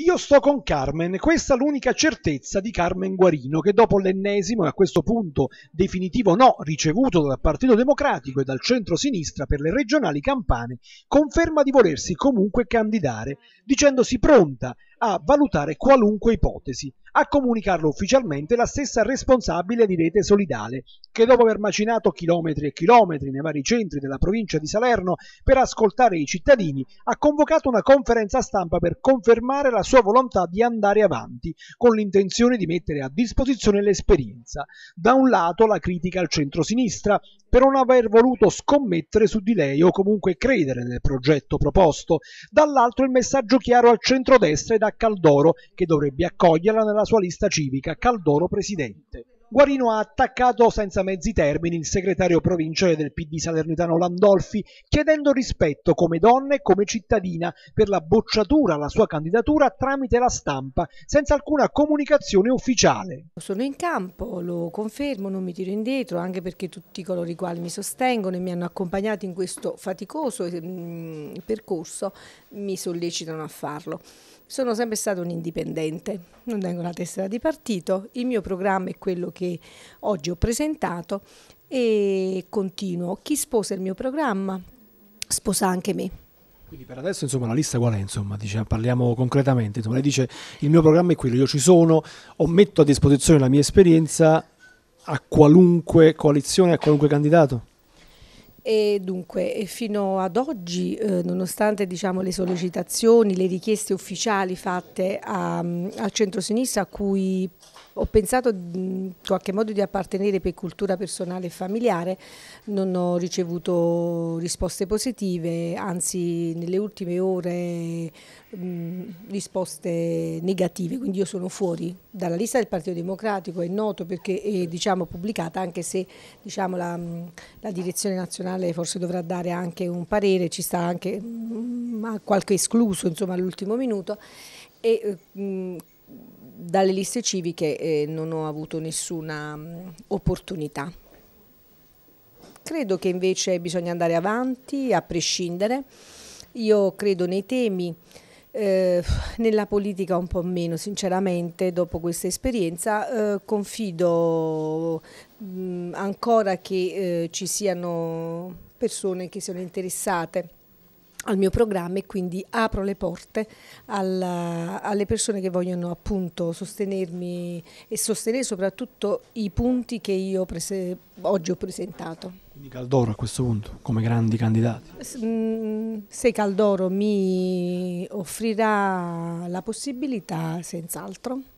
Io sto con Carmen, questa l'unica certezza di Carmen Guarino che dopo l'ennesimo e a questo punto definitivo no ricevuto dal Partito Democratico e dal centro-sinistra per le regionali campane conferma di volersi comunque candidare dicendosi pronta a valutare qualunque ipotesi, a comunicarlo ufficialmente la stessa responsabile di rete solidale, che dopo aver macinato chilometri e chilometri nei vari centri della provincia di Salerno per ascoltare i cittadini, ha convocato una conferenza stampa per confermare la sua volontà di andare avanti, con l'intenzione di mettere a disposizione l'esperienza. Da un lato la critica al centro-sinistra per non aver voluto scommettere su di lei o comunque credere nel progetto proposto, dall'altro il messaggio chiaro al centrodestra ed a Caldoro che dovrebbe accoglierla nella sua lista civica Caldoro Presidente. Guarino ha attaccato senza mezzi termini il segretario provinciale del PD salernitano Landolfi, chiedendo rispetto come donna e come cittadina per la bocciatura alla sua candidatura tramite la stampa, senza alcuna comunicazione ufficiale. Sono in campo, lo confermo, non mi tiro indietro, anche perché tutti coloro i quali mi sostengono e mi hanno accompagnato in questo faticoso eh, percorso mi sollecitano a farlo. Sono sempre stato un indipendente, non tengo la tessera di partito, il mio programma è quello che che oggi ho presentato e continuo. Chi sposa il mio programma sposa anche me. Quindi per adesso insomma, la lista qual è? Insomma, diciamo, parliamo concretamente. Insomma, lei dice il mio programma è quello, io ci sono, o metto a disposizione la mia esperienza a qualunque coalizione, a qualunque candidato? E dunque, fino ad oggi, eh, nonostante diciamo, le sollecitazioni, le richieste ufficiali fatte a, al centro-sinistra, a cui ho pensato in qualche modo di appartenere per cultura personale e familiare, non ho ricevuto risposte positive, anzi nelle ultime ore mh, risposte negative, quindi io sono fuori dalla lista del Partito Democratico è noto perché è diciamo, pubblicata anche se diciamo, la, mm, la, direzione nazionale forse dovrà dare anche un parere, ci sta anche mh, mm, qualche escluso all'ultimo minuto e mh, eh, mm, dalle liste civiche eh, non ho avuto nessuna mh, opportunità. Credo che invece bisogna andare avanti a prescindere, io credo nei temi eh, nella politica un po' meno, sinceramente, dopo questa esperienza eh, confido mh, mm, ancora che eh, ci siano persone che siano interessate al mio programma e quindi apro le porte alla, alle persone che vogliono appunto sostenermi e sostenere soprattutto i punti che io oggi ho presentato. Quindi Caldoro a questo punto, come grandi candidati? Mm, se Caldoro mi offrirà la possibilità senz'altro